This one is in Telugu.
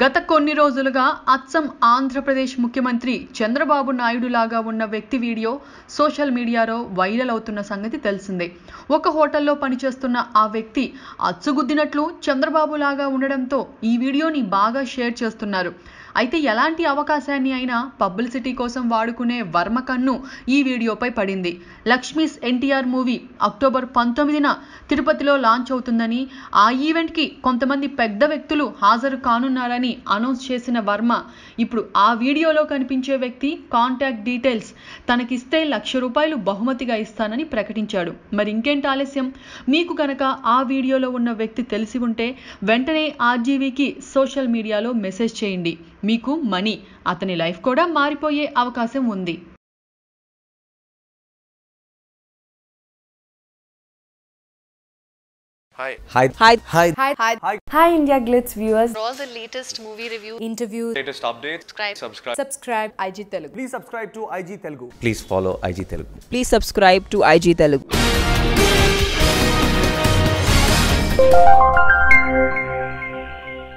గత కొన్ని రోజులుగా అచ్చం ఆంధ్రప్రదేశ్ ముఖ్యమంత్రి చంద్రబాబు నాయుడు లాగా ఉన్న వ్యక్తి వీడియో సోషల్ మీడియాలో వైరల్ అవుతున్న సంగతి తెలిసిందే ఒక హోటల్లో పనిచేస్తున్న ఆ వ్యక్తి అచ్చుగుద్దినట్లు చంద్రబాబు లాగా ఉండడంతో ఈ వీడియోని బాగా షేర్ చేస్తున్నారు అయితే ఎలాంటి అవకాశాన్ని అయినా పబ్లిసిటీ కోసం వాడుకునే వర్మ కన్ను ఈ వీడియోపై పడింది లక్ష్మీస్ ఎన్టీఆర్ మూవీ అక్టోబర్ పంతొమ్మిదిన తిరుపతిలో లాంచ్ అవుతుందని ఆ ఈవెంట్కి కొంతమంది పెద్ద వ్యక్తులు హాజరు కానున్నారని అనౌన్స్ చేసిన వర్మ ఇప్పుడు ఆ వీడియోలో కనిపించే వ్యక్తి కాంటాక్ట్ డీటెయిల్స్ తనకిస్తే లక్ష రూపాయలు బహుమతిగా ఇస్తానని ప్రకటించాడు మరి ఇంకేంటి ఆలస్యం మీకు కనుక ఆ వీడియోలో ఉన్న వ్యక్తి తెలిసి ఉంటే వెంటనే ఆర్జీవీకి సోషల్ మీడియాలో మెసేజ్ చేయండి మీకు మనీ అతని లైఫ్ కూడా మారిపోయే అవకాశం ఉంది Hi. Hi. Hi. Hi. Hi. Hi. Hi. Hi India Glitz viewers. For all the latest movie review, interviews, latest updates, subscribe. Subscribe. Subscribe IG Telugu. Please subscribe to IG Telugu. Please follow IG Telugu. Please subscribe to IG Telugu.